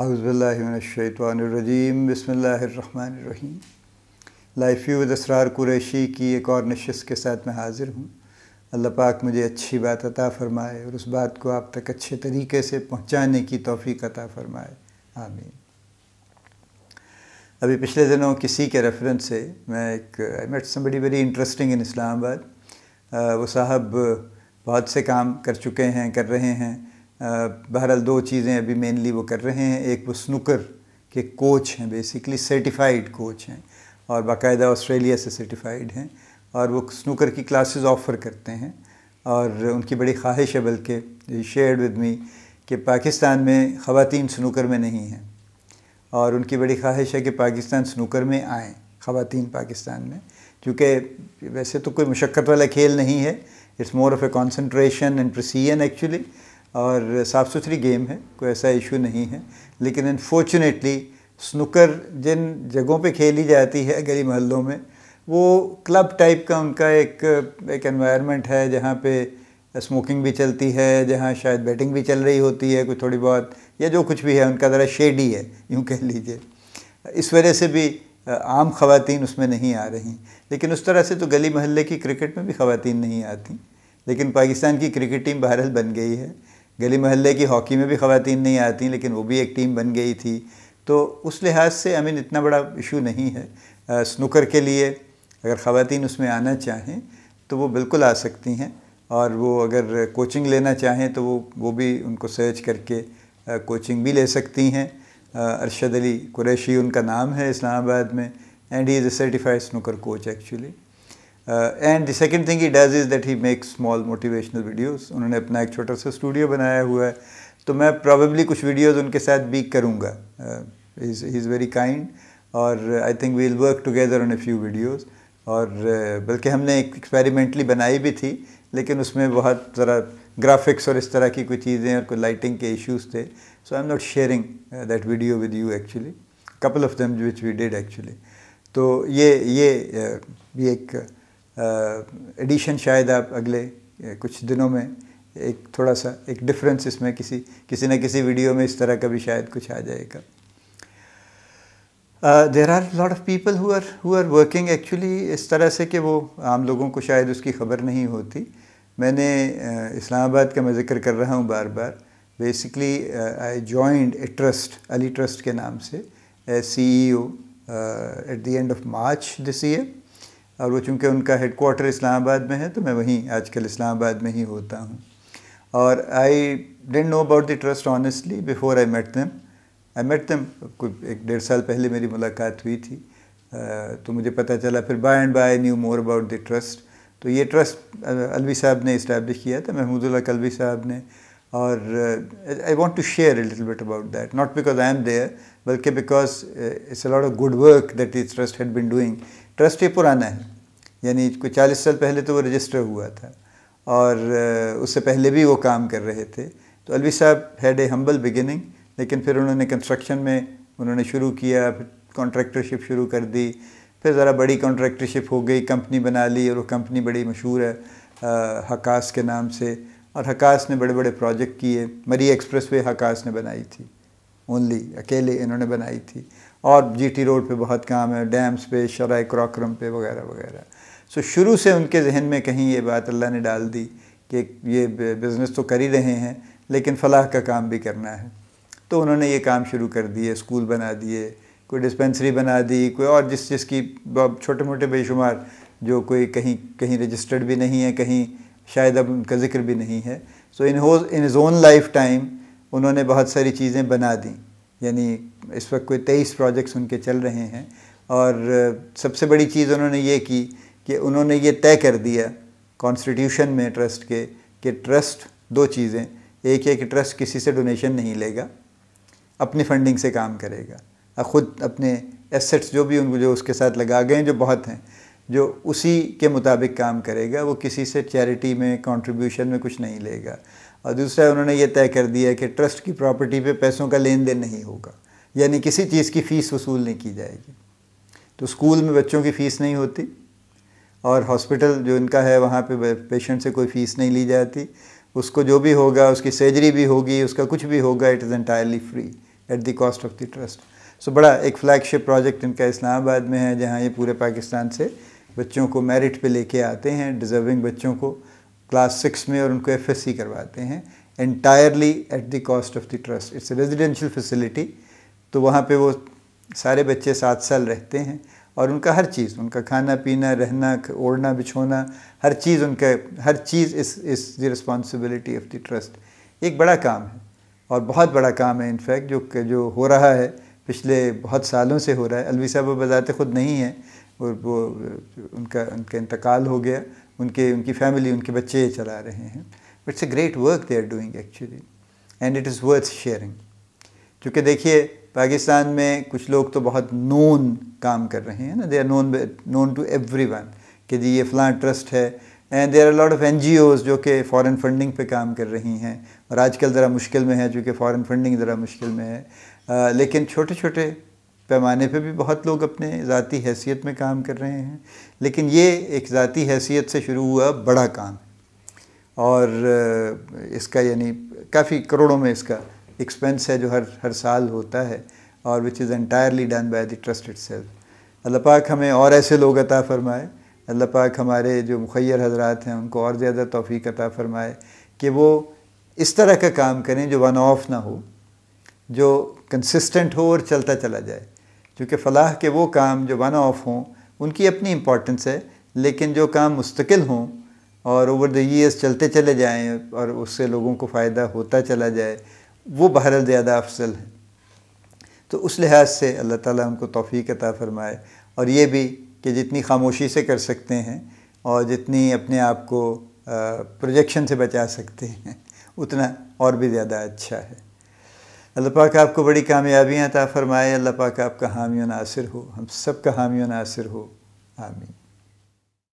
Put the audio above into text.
अज़बिल्लिनशैतरजीम बसमीम life with इसरार कुरैशी की एक और नशस्त के साथ मैं हाज़िर हूँ अल्लाह पाक मुझे अच्छी बात अता फ़रमाए और उस बात को आप तक अच्छे तरीके से पहुँचाने की तोफ़ी अता फ़रमाए आमीन अभी पिछले दिनों किसी के रेफरेंस से मैं एक I met somebody very interesting in Islamabad वो साहब बहुत से काम कर चुके हैं कर रहे हैं बहरहाल दो चीज़ें अभी मेनली वो कर रहे हैं एक वो स्नूकर के कोच हैं बेसिकली सर्टिफाइड कोच हैं और बाकायदा ऑस्ट्रेलिया से सर्टिफाइड हैं और वो स्नूकर की क्लासेस ऑफ़र करते हैं और उनकी बड़ी ख्वाहिश है बल्कि शेयर विद मी कि पाकिस्तान में ख़वातीन स्नूकर में नहीं हैं और उनकी बड़ी ख्वाहिश है कि पाकिस्तान स्नूकर में आए ख़वातीन पाकिस्तान में क्योंकि वैसे तो कोई मशक्क़त वाला खेल नहीं है it's more of a concentration and precision actually और साफ़ सुथरी गेम है कोई ऐसा इशू नहीं है लेकिन अनफॉर्चुनेटली स्नूकर जिन जगहों पे खेली जाती है गली मोहल्लों में वो क्लब टाइप का उनका एक एक एनवायरनमेंट है जहाँ पे स्मोकिंग भी चलती है जहाँ शायद बैटिंग भी चल रही होती है कुछ थोड़ी बहुत या जो कुछ भी है उनका ज़रा शेडी है यूँ कह लीजिए इस वजह से भी आम खवतिन उसमें नहीं आ रही लेकिन उस तरह से तो गली मोहल्ले की क्रिकेट में भी खवतिन नहीं आती लेकिन पाकिस्तान की क्रिकेट टीम बहरहाल बन गई है गली मोहल्ले की हॉकी में भी ख़वातीन नहीं आती लेकिन वो भी एक टीम बन गई थी तो उस लिहाज से आई मीन इतना बड़ा इशू नहीं है आ, स्नूकर के लिए अगर ख़वान उसमें आना चाहें तो वो बिल्कुल आ सकती हैं और वो अगर कोचिंग लेना चाहें तो वो वो भी उनको सर्च करके आ, कोचिंग भी ले सकती हैं अरशद अली कुरैशी उनका नाम है इस्लामाबाद में and he is a certified snooker coach actually and the second thing he does is that he make small motivational videos उन्होंने अपना एक छोटा सा स्टूडियो बनाया हुआ है तो मैं प्रॉबेबली कुछ वीडियोज़ उनके साथ भी करूँगा ही इज़ वेरी काइंड और I think we'll work together on a few videos और uh, बल्कि हमने एक एक्सपेरिमेंटली बनाई भी थी लेकिन उसमें बहुत ज़रा ग्राफिक्स और इस तरह की कोई चीज़ें और कोई लाइटिंग के इश्यूज़ थे so I am not sharing that video with you actually couple of them which we did actually तो ये ये uh, ये एक एडिशन शायद आप अगले कुछ दिनों में एक थोड़ा सा एक डिफरेंस इसमें किसी किसी न किसी वीडियो में इस तरह का भी शायद कुछ आ जाएगा there are lot of people who are who are working actually इस तरह से कि वो आम लोगों को शायद उसकी खबर नहीं होती मैंने uh, इस्लामाबाद का मैं जिक्र कर रहा हूँ बार बार basically I joined a trust Ali trust के नाम से a C E O at the end of March this year और वो चूँकि उनका हेड इस्लामाबाद में है तो मैं वहीं आजकल इस्लामाबाद में ही होता हूँ और I didn't know about the trust honestly before I met them I met दम कोई एक डेढ़ साल पहले मेरी मुलाकात हुई थी तो मुझे पता चला फिर by and by knew more about the trust तो ये ट्रस्ट अलवी साहब ने इस्टेब्लिश किया था महमूदुल्ला कलवी साहब ने और I want to share little bit about that not because I am there बल्कि because it's a lot of good work that is trust had been doing trust ये पुराना है यानी कोई चालीस साल पहले तो वो रजिस्टर हुआ था और उससे पहले भी वो काम कर रहे थे तो अलवी साहब हैड ए हम्बल बिगिनिंग लेकिन फिर उन्होंने कंस्ट्रक्शन में उन्होंने शुरू किया फिर कॉन्ट्रैक्टरशिप शुरू कर दी फिर ज़रा बड़ी कॉन्ट्रैक्टरशिप हो गई कंपनी बना ली और वो कंपनी बड़ी मशहूर है हकास के नाम से और हकास ने बड़े बड़े प्रोजेक्ट किए मरी एक्सप्रेस वे हकास ने बनाई थी ओनली अकेले इन्होंने बनाई थी और जीटी रोड पे बहुत काम है डैम्स पे शराय क्रॉक्रम पे वगैरह वगैरह सो शुरू से उनके जहन में कहीं ये बात अल्लाह ने डाल दी कि ये बिज़नेस तो कर ही रहे हैं लेकिन फलाह का काम भी करना है तो उन्होंने ये काम शुरू कर दिए स्कूल बना दिए कोई डिस्पेंसरी बना दी कोई और जिस जिसकी छोटे मोटे बेशुमार जो कोई कहीं कहीं रजिस्टर्ड भी नहीं है कहीं शायद अब उनका जिक्र भी नहीं है so in whose in is own life time उन्होंने बहुत सारी चीज़ें बना दी यानी इस वक्त कोई तेईस प्रोजेक्ट्स उनके चल रहे हैं और सबसे बड़ी चीज़ उन्होंने ये की कि उन्होंने ये तय कर दिया कॉन्स्टिट्यूशन में ट्रस्ट के कि ट्रस्ट दो चीज़ें एक है कि ट्रस्ट किसी से डोनेशन नहीं लेगा अपनी फंडिंग से काम करेगा और ख़ुद अपने एसेट्स जो भी उनको जो उसके साथ लगा गए हैं जो बहुत हैं जो उसी के मुताबिक काम करेगा वो किसी से चैरिटी में कंट्रीब्यूशन में कुछ नहीं लेगा और दूसरा उन्होंने ये तय कर दिया कि ट्रस्ट की प्रॉपर्टी पे पैसों का लेन देन नहीं होगा यानी किसी चीज़ की फ़ीस वसूल नहीं की जाएगी तो स्कूल में बच्चों की फ़ीस नहीं होती और हॉस्पिटल जो इनका है वहाँ पे पेशेंट से कोई फ़ीस नहीं ली जाती उसको जो भी होगा उसकी सर्जरी भी होगी उसका कुछ भी होगा it is entirely free at the cost of the trust so बड़ा एक फ्लैगशिप प्रोजेक्ट इनका इस्लामाबाद में है जहाँ ये पूरे पाकिस्तान से बच्चों को मेरिट पे लेके आते हैं डिज़र्विंग बच्चों को क्लास सिक्स में और उनको एफ करवाते हैं entirely at the cost of the trust it's residential facility तो वहाँ पे वो सारे बच्चे सात साल रहते हैं और उनका हर चीज़ उनका खाना पीना रहना ओढ़ना बिछोना हर चीज़ उनका हर चीज़ इस इस the responsibility of the trust एक बड़ा काम है और बहुत बड़ा काम है इनफैक्ट जो जो हो रहा है पिछले बहुत सालों से हो रहा है अलवी साहब वो बजाते तो ख़ुद नहीं है और वो उनका उनका इंतकाल हो गया उनके उनकी फैमिली उनके बच्चे चला रहे हैं it's a great work they are doing actually and it is worth sharing क्योंकि देखिए पाकिस्तान में कुछ लोग तो बहुत नोन काम कर रहे हैं ना they are known known to everyone कि जी ये फ़लाँ ट्रस्ट है and there are lot of N G Os जो कि फ़ॉरन फंडिंग पे काम कर रही हैं और आजकल ज़रा मुश्किल में है चूँकि फ़ॉरन फंडिंग ज़रा मुश्किल में है आ, लेकिन छोटे छोटे पैमाने पे भी बहुत लोग अपने ज़ाती हैसियत में काम कर रहे हैं लेकिन ये एक ज़ाती हैसियत से शुरू हुआ बड़ा काम और इसका यानी काफ़ी करोड़ों में इसका एक्सपेंस है जो हर हर साल होता है और which is entirely done by the trust itself Allah पाक हमें और ऐसे लोग अता फ़रमाए अल्लाह पाक हमारे जो मुखैर हजरात हैं उनको और ज़्यादा तोफ़ी अता फ़रमाए कि वो इस तरह का काम करें जो वन ऑफ ना हो जो कंसिस्टेंट हो और चलता चला जाए चूँकि फलाह के वो काम जो वन ऑफ हों उनकी अपनी इम्पॉर्टेंस है लेकिन जो काम मुस्तकिल हों और ओवर द ईयर्स चलते चले जाएँ और उससे लोगों को फ़ायदा होता चला जाए वो बहर ज़्यादा अफसल है तो उस लिहाज से अल्लाह ताला हमको तोफ़ी अता फ़रमाए और ये भी कि जितनी खामोशी से कर सकते हैं और जितनी अपने आप को प्रोजेक्शन से बचा सकते हैं उतना और भी ज़्यादा अच्छा है अल्लाह पाक आपको बड़ी कामयाबियाँ ता फ़रमाए अल्लाह पाक आपका हामी नासिर हो हम सब का हामी नासिर हो आमीन